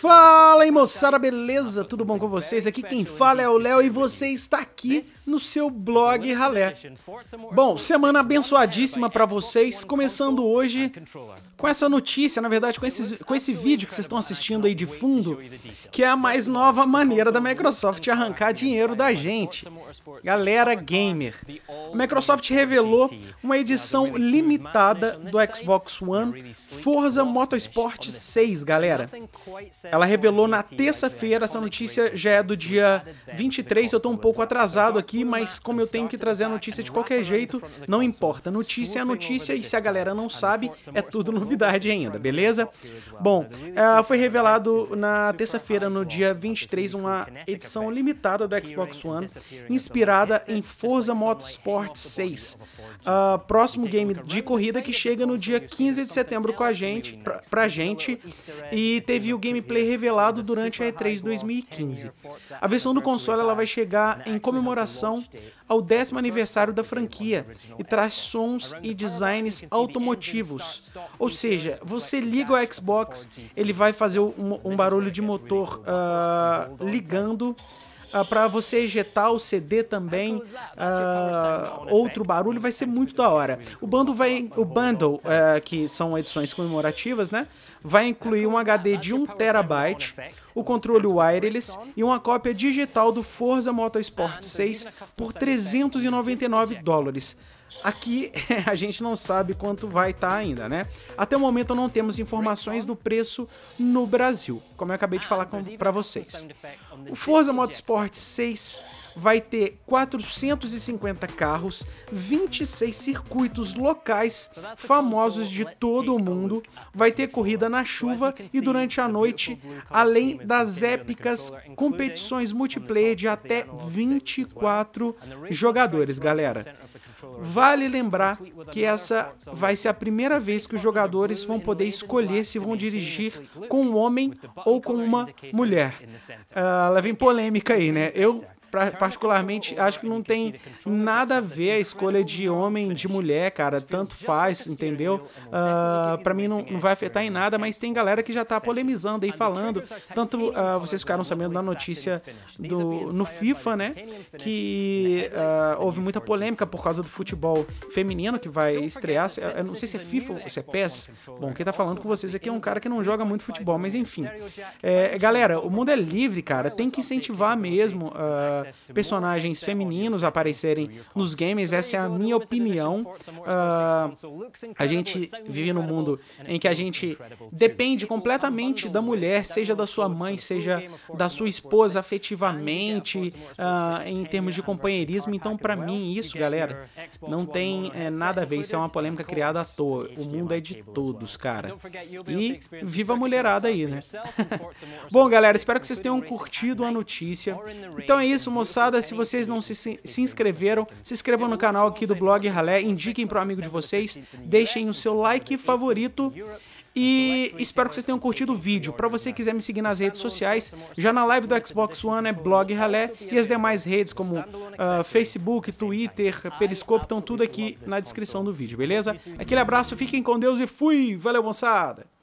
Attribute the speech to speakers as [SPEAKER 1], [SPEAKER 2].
[SPEAKER 1] Fala aí moçada, beleza? Tudo bom com vocês? Aqui quem fala é o Léo e você está aqui no seu blog Ralé. Bom, semana abençoadíssima para vocês, começando hoje com essa notícia, na verdade com, esses, com esse vídeo que vocês estão assistindo aí de fundo, que é a mais nova maneira da Microsoft arrancar dinheiro da gente. Galera gamer, a Microsoft revelou uma edição limitada do Xbox One Forza Motorsport 6, galera galera. Ela revelou na terça-feira, essa notícia já é do dia 23, eu estou um pouco atrasado aqui, mas como eu tenho que trazer a notícia de qualquer jeito, não importa. Notícia é notícia e se a galera não sabe, é tudo novidade ainda, beleza? Bom, é, foi revelado na terça-feira, no dia 23, uma edição limitada do Xbox One, inspirada em Forza Motorsport 6, uh, ah, próximo game de corrida que chega no dia 15 de setembro com a gente, pra, pra gente, e teve o gameplay revelado durante a E3 2015. A versão do console ela vai chegar em comemoração ao décimo aniversário da franquia e traz sons e designs automotivos. Ou seja, você liga o Xbox, ele vai fazer um, um barulho de motor uh, ligando ah, para você ejetar o CD também, uh, outro barulho, vai ser muito da hora. O bundle, vai, o bundle uh, que são edições comemorativas, né? Vai incluir um HD tá de 1 terabyte, o controle wireless então. e uma cópia digital do Forza Motorsport 6 ah, então por 399 dólares. Aqui a gente não sabe quanto vai estar tá ainda, né? Até o momento não temos informações do preço no Brasil, como eu acabei de ah, falar para vocês. O Forza Motorsport 6 vai ter 450 carros, 26 circuitos locais famosos de todo o mundo, vai ter corrida na chuva e durante a noite, além das épicas competições multiplayer de até 24 jogadores, galera. Vale lembrar que essa vai ser a primeira vez que os jogadores vão poder escolher se vão dirigir com um homem ou com uma mulher. Uh, ah, ela vem polêmica aí, né? Eu particularmente, acho que não tem nada a ver a escolha de homem, de mulher, cara. Tanto faz, entendeu? Uh, ah, para mim não, não vai afetar em nada, mas tem galera que já tá polemizando aí, falando. Tanto uh, vocês ficaram sabendo da notícia do, no FIFA, né? Que uh, houve muita polêmica por causa do futebol feminino que vai estrear. Eu não sei se é FIFA ou se é PES. Bom, quem tá falando com vocês aqui é um cara que não joga muito futebol, mas enfim. É, galera, o mundo é livre, cara. Tem que incentivar mesmo uh, personagens femininos aparecerem nos games, essa é a minha opinião. Uh, a gente vive num mundo em que a gente depende completamente da mulher, seja da sua mãe, seja da sua esposa afetivamente, uh, em termos de companheirismo. Então, para mim, isso, galera, não tem é, nada a ver. Isso é uma polêmica criada à toa. O mundo é de todos, cara. E viva a mulherada aí, né? Bom, galera, espero que vocês tenham curtido a notícia. Então é isso, moçada, se vocês não se, se inscreveram, se inscrevam no canal aqui do blog Ralé, indiquem para um amigo de vocês, deixem o seu like favorito. E espero que vocês tenham curtido o vídeo. Para você que quiser me seguir nas redes sociais, já na live do Xbox One é blog Ralé e as demais redes como uh, Facebook, Twitter, Periscope estão tudo aqui na descrição do vídeo, beleza? Aquele abraço, fiquem com Deus e fui! Valeu, moçada!